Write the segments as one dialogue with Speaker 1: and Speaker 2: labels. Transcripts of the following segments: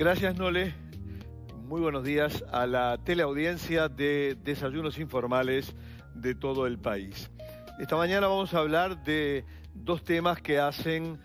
Speaker 1: Gracias, Nole. Muy buenos días a la teleaudiencia de Desayunos Informales de todo el país. Esta mañana vamos a hablar de dos temas que hacen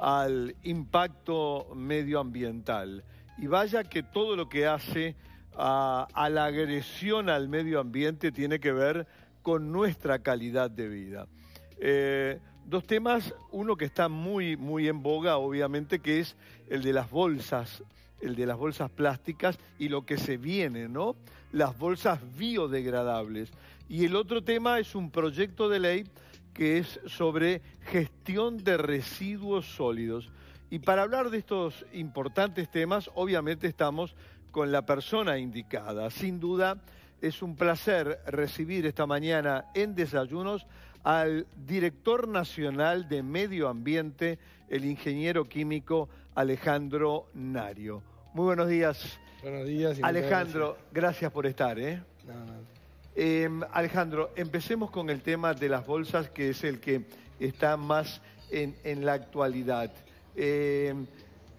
Speaker 1: al impacto medioambiental. Y vaya que todo lo que hace a, la agresión al medio ambiente tiene que ver con nuestra calidad de vida. Eh, dos temas, uno que está muy, muy en boga, obviamente, que es el de las bolsas el de las bolsas plásticas y lo que se viene, ¿no? Las bolsas biodegradables. Y el otro tema es un proyecto de ley que es sobre gestión de residuos sólidos. Y para hablar de estos importantes temas, obviamente estamos con la persona indicada. Sin duda, es un placer recibir esta mañana en Desayunos al director nacional de Medio Ambiente, el ingeniero químico Alejandro Nario. Muy buenos días. Alejandro, gracias. por estar. ¿eh? Em, Alejandro, empecemos con el tema de las bolsas, que es el que está más en, la actualidad. Em,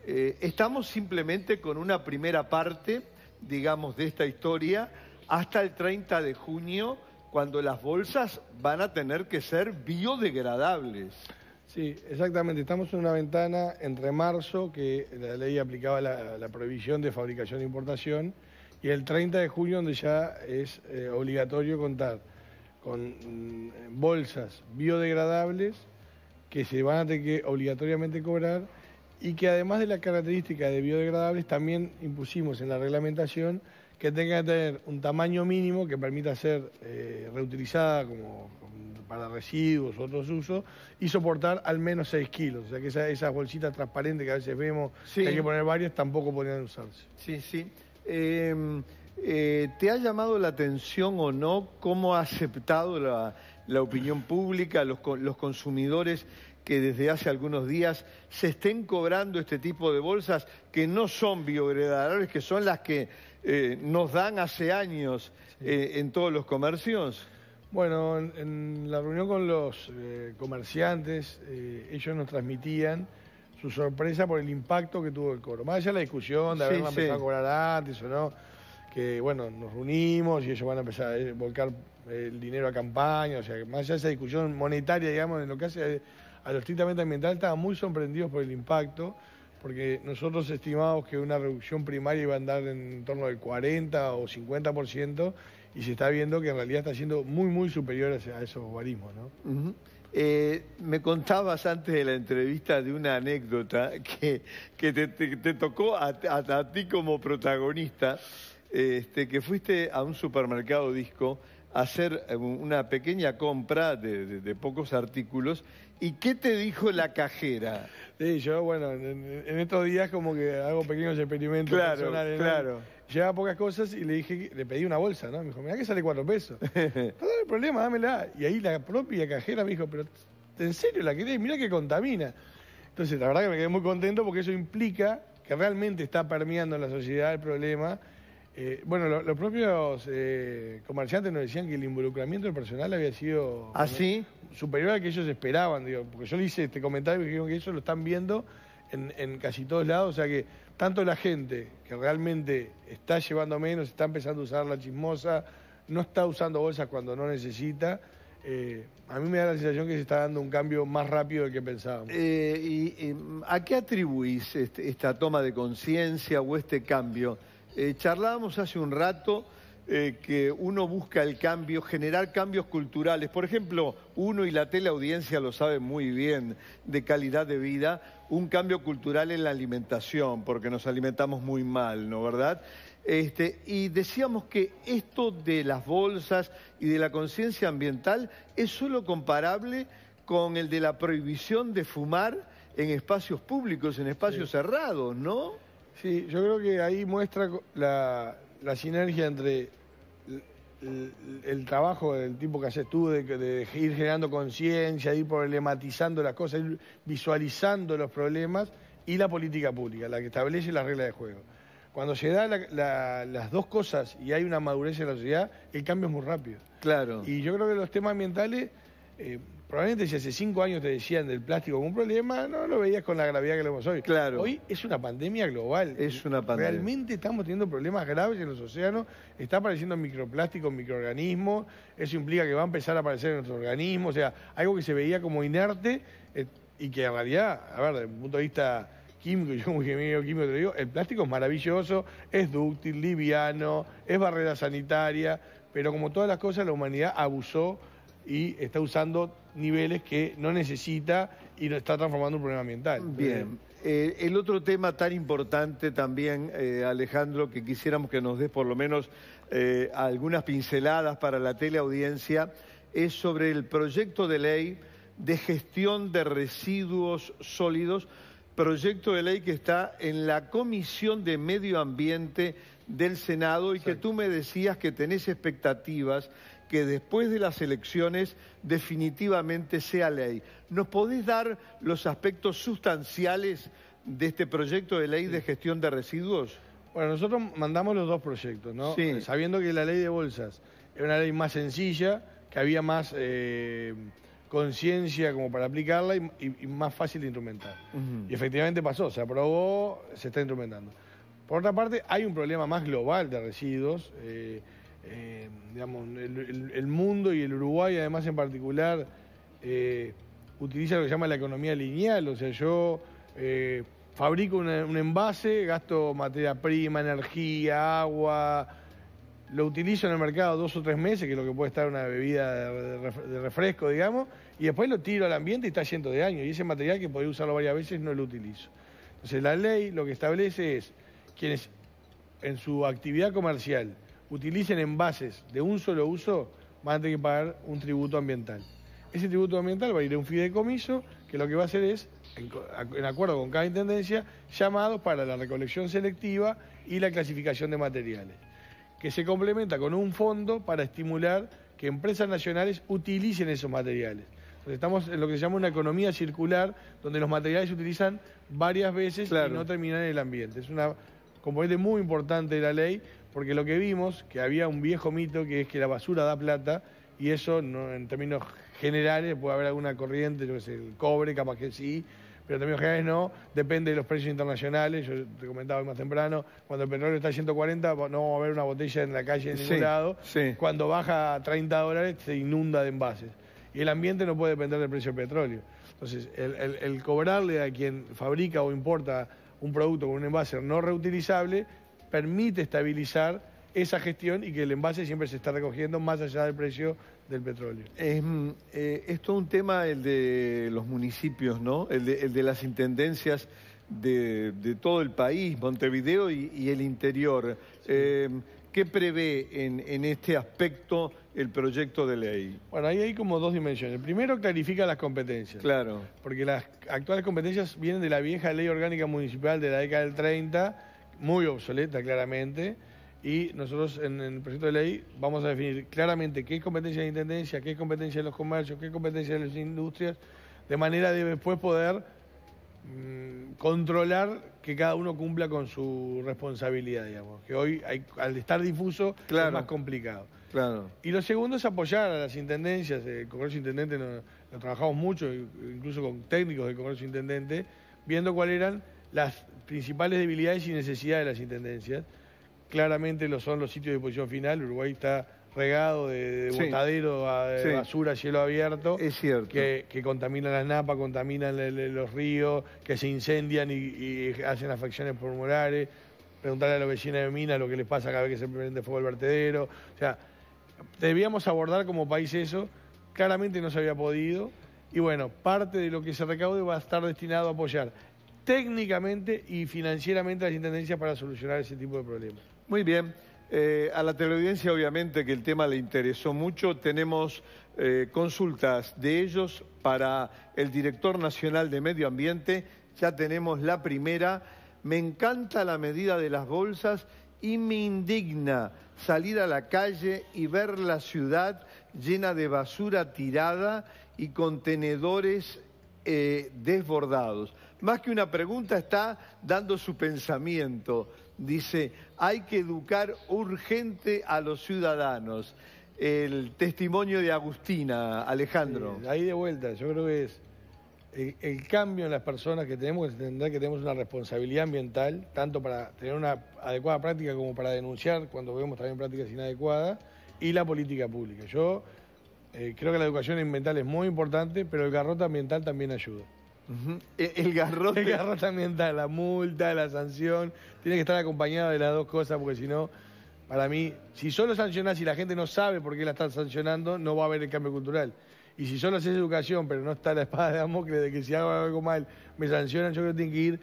Speaker 1: eh, estamos simplemente con una primera parte, digamos, de esta historia, hasta el 30 de junio, cuando las bolsas van a tener que ser biodegradables.
Speaker 2: Sí, exactamente. Estamos en una ventana entre marzo, que la ley aplicaba la, prohibición de fabricación e importación, y el 30 de junio, donde ya es eh, obligatorio contar con mm, bolsas biodegradables que se van a tener que obligatoriamente cobrar y que además de la característica de biodegradables, también impusimos en la reglamentación que tenga que tener un tamaño mínimo que permita ser eh, reutilizada como para residuos, otros usos, y soportar al menos 6 kilos. O sea que esa, esas bolsitas transparentes que a veces vemos, hay que poner varias, tampoco podrían usarse. Sí, sí. Em, eh, ¿Te
Speaker 1: ha llamado la atención o no cómo ha aceptado la, opinión pública, los, los consumidores que desde hace algunos días se estén cobrando este tipo de bolsas que no son biodegradables, que son las que eh, nos dan hace años eh, en todos los
Speaker 2: comercios? Bueno, en, la reunión con los eh, comerciantes, eh, ellos nos transmitían su sorpresa por el impacto que tuvo el cobro. Más allá de la discusión de haber empezado a cobrar antes o no, que bueno, nos reunimos y ellos van a empezar a eh, volcar el dinero a campaña, o sea, más allá de esa discusión monetaria, digamos, en lo que hace a los estrictamente ambiental, estaban muy sorprendidos por el impacto, porque nosotros estimamos que una reducción primaria iba a andar en torno del 40 o 50%, y se está viendo que en realidad está siendo muy, muy superior a esos guarismos. ¿no? Eh, me contabas
Speaker 1: antes de la entrevista de una anécdota que, te, tocó a, ti como protagonista, este, que fuiste a un supermercado disco a hacer una pequeña compra de pocos artículos ¿Y qué te dijo
Speaker 2: la cajera? Sí, yo, bueno, en, estos días como que hago pequeños experimentos claro, Claro, Llevaba pocas cosas y le dije, le pedí una bolsa, ¿no? Me dijo, mira que sale cuatro pesos. no, no hay problema, dámela. Y ahí la propia cajera me dijo, pero ¿en serio la querés? Mira que contamina. Entonces, la verdad que me quedé muy contento porque eso implica que realmente está permeando en la sociedad el problema eh, bueno, los propios eh, comerciantes nos decían que el involucramiento del personal había sido así ah, superior al que ellos esperaban, digo, porque yo le hice este comentario y dijeron que eso lo están viendo en, casi todos lados, o sea que tanto la gente que realmente está llevando menos, está empezando a usar la chismosa, no está usando bolsas cuando no necesita, eh, a mí me da la sensación que se está dando un cambio más rápido del que pensábamos. ¿y, ¿A qué atribuís este, esta toma de conciencia o
Speaker 1: este cambio? Eh, charlábamos hace un rato eh, que uno busca el cambio, generar cambios culturales. Por ejemplo, uno y la teleaudiencia lo sabe muy bien, de calidad de vida, un cambio cultural en la alimentación, porque nos alimentamos muy mal, ¿no verdad? Este, y decíamos que esto de las bolsas y de la conciencia ambiental es solo comparable con el de la prohibición de fumar en espacios públicos, en espacios cerrados, ¿no? Sí, yo creo
Speaker 2: que ahí muestra la, la sinergia entre el, trabajo del tipo que haces tú, de, de ir generando conciencia, ir problematizando las cosas, ir visualizando los problemas y la política pública, la que establece las reglas de juego. Cuando se dan las dos cosas y hay una madurez en la sociedad, el cambio es muy rápido. Claro. Y yo creo que los temas ambientales eh, probablemente si hace cinco años te decían del plástico como un problema, no lo veías con la gravedad que lo vemos hoy. Claro. Hoy es una pandemia global. Es una pandemia. Realmente estamos teniendo problemas graves en los océanos, está apareciendo microplástico en microorganismos, eso implica que va a empezar a aparecer en nuestro organismo, o sea, algo que se veía como inerte eh, y que en realidad, a ver, desde el punto de vista químico, yo como químico te digo, el plástico es maravilloso, es dúctil, liviano, es barrera sanitaria, pero como todas las cosas, la humanidad abusó y está usando niveles que no necesita y lo está transformando en un problema ambiental. Bien.
Speaker 1: Eh, el otro tema tan importante también, eh, Alejandro, que quisiéramos que nos des por lo menos eh, algunas pinceladas para la teleaudiencia, es sobre el proyecto de ley de gestión de residuos sólidos, proyecto de ley que está en la Comisión de Medio Ambiente del Senado y que tú me decías que tenés expectativas que después de las elecciones definitivamente sea ley. ¿Nos podés dar los aspectos sustanciales de este proyecto de ley de gestión de residuos?
Speaker 2: Bueno, nosotros mandamos los dos proyectos, ¿no? Sí. Sabiendo que la ley de bolsas era una ley más sencilla, que había más eh, conciencia como para aplicarla y, más fácil de instrumentar. Y efectivamente pasó, se aprobó, se está instrumentando. Por otra parte, hay un problema más global de residuos. Eh, eh, digamos, el, mundo y el Uruguay, además en particular, eh, utiliza lo que se llama la economía lineal. O sea, yo eh, fabrico un envase, gasto materia prima, energía, agua, lo utilizo en el mercado dos o tres meses, que es lo que puede estar una bebida de refresco, digamos, y después lo tiro al ambiente y está cientos de años. Y ese material que podría usarlo varias veces no lo utilizo. Entonces la ley lo que establece es quienes en su actividad comercial utilicen envases de un solo uso, van a tener que pagar un tributo ambiental. Ese tributo ambiental va a ir a un fideicomiso que lo que va a hacer es, en acuerdo con cada intendencia, llamado para la recolección selectiva y la clasificación de materiales, que se complementa con un fondo para estimular que empresas nacionales utilicen esos materiales. estamos en lo que se llama una economía circular, donde los materiales se utilizan varias veces y no terminan en el ambiente. Es una componente muy importante de la ley porque lo que vimos, que había un viejo mito que es que la basura da plata, y eso en términos generales puede haber alguna corriente, yo que sé, el cobre, capaz que sí, pero en términos generales no, depende de los precios internacionales, yo te comentaba más temprano, cuando el petróleo está a 140 no va a haber una botella en la calle en ningún lado, cuando baja a 30 dólares se inunda de envases. Y el ambiente no puede depender del precio del petróleo. Entonces, el, el cobrarle a quien fabrica o importa un producto con un envase no reutilizable permite estabilizar esa gestión y que el envase siempre se está recogiendo más allá del precio del petróleo. Es, mm, eh, es todo un tema el de los municipios,
Speaker 1: ¿no? El de, las intendencias de, todo el país, Montevideo y, el interior. Em, ¿Qué prevé en, en, este aspecto el proyecto de ley?
Speaker 2: Bueno, ahí hay como dos dimensiones. Primero, clarifica las competencias. Claro. Porque las actuales competencias vienen de la vieja ley orgánica municipal de la década del 30 muy obsoleta claramente, y nosotros en, el proyecto de ley vamos a definir claramente qué es competencia de intendencia, qué es competencia de los comercios, qué es competencia de las industrias, de manera de después poder mm, controlar que cada uno cumpla con su responsabilidad, digamos, que hoy al estar difuso es más complicado. Claro. Y lo segundo es apoyar a las intendencias, el Congreso Intendente lo, trabajamos mucho, incluso con técnicos del Congreso Intendente, viendo cuáles eran las principales debilidades y necesidades de las intendencias claramente lo son los sitios de disposición final. Uruguay está regado de, botadero de basura a cielo abierto. Es cierto. Que, que contaminan las napas, contaminan los ríos, que se incendian y, hacen afecciones pulmonares. Preguntarle a los vecinos de mina lo que les pasa cada vez que se prende fuego el vertedero. O sea, debíamos abordar como país eso. Claramente no se había podido. Y bueno, parte de lo que se recaude va a estar destinado a apoyar técnicamente y financieramente a las intendencias para solucionar ese tipo de problemas.
Speaker 1: Muy bien. Eh, a la televidencia obviamente que el tema le interesó mucho. Tenemos eh, consultas de ellos para el director nacional de medio ambiente. Ya tenemos la primera. Me encanta la medida de las bolsas y me indigna salir a la calle y ver la ciudad llena de basura tirada y contenedores eh, desbordados más que una pregunta, está dando su pensamiento. Dice, hay que educar urgente a los ciudadanos. El testimonio de Agustina, Alejandro.
Speaker 2: ahí de vuelta, yo creo que es el, cambio en las personas que tenemos, que entender que tenemos una responsabilidad ambiental, tanto para tener una adecuada práctica como para denunciar cuando vemos también prácticas inadecuadas, y la política pública. Yo eh, creo que la educación ambiental es muy importante, pero el garrote ambiental también ayuda. E-, el, garrote. El garrote ambiental, la multa, la sanción. Tiene que estar acompañado de las dos cosas, porque si no, para mí, si solo sancionás y la gente no sabe por qué la están sancionando, no va a haber el cambio cultural. Y si solo haces educación, pero no está la espada de Damocles de que si hago algo mal me sancionan, yo creo que tienen que ir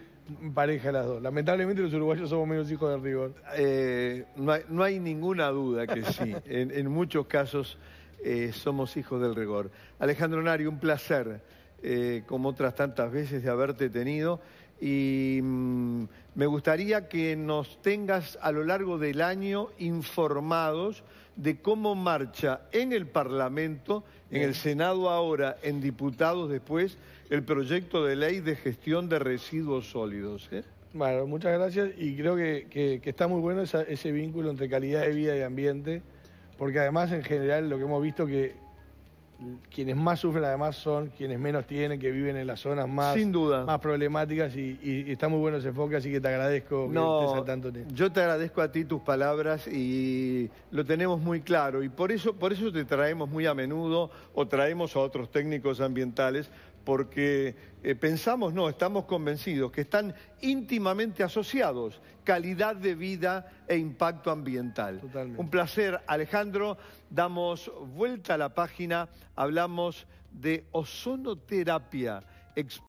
Speaker 2: pareja las dos. Lamentablemente los uruguayos somos menos hijos del rigor. Eh,
Speaker 1: no, hay, ninguna duda que sí. en, muchos casos eh, somos hijos del rigor. Alejandro Nari, un placer. Eh, como otras tantas veces de haberte tenido. Y mm, me gustaría que nos tengas a lo largo del año informados de cómo marcha en el Parlamento, en el Senado ahora, en diputados después, el proyecto de ley de gestión de residuos sólidos. ¿eh?
Speaker 2: Bueno, muchas gracias y creo que, está muy bueno ese vínculo entre calidad de vida y ambiente, porque además en general lo que hemos visto que quienes más sufren además son quienes menos tienen, que viven en las zonas más, más problemáticas y, está muy bueno ese enfoque, así que te agradezco Yo te
Speaker 1: agradezco a ti tus palabras y lo tenemos muy claro y por eso, por eso te traemos muy a menudo o traemos a otros técnicos ambientales porque eh, pensamos, no, estamos convencidos que están íntimamente asociados calidad de vida e impacto ambiental. Un placer, Alejandro. Damos vuelta a la página, hablamos de ozonoterapia.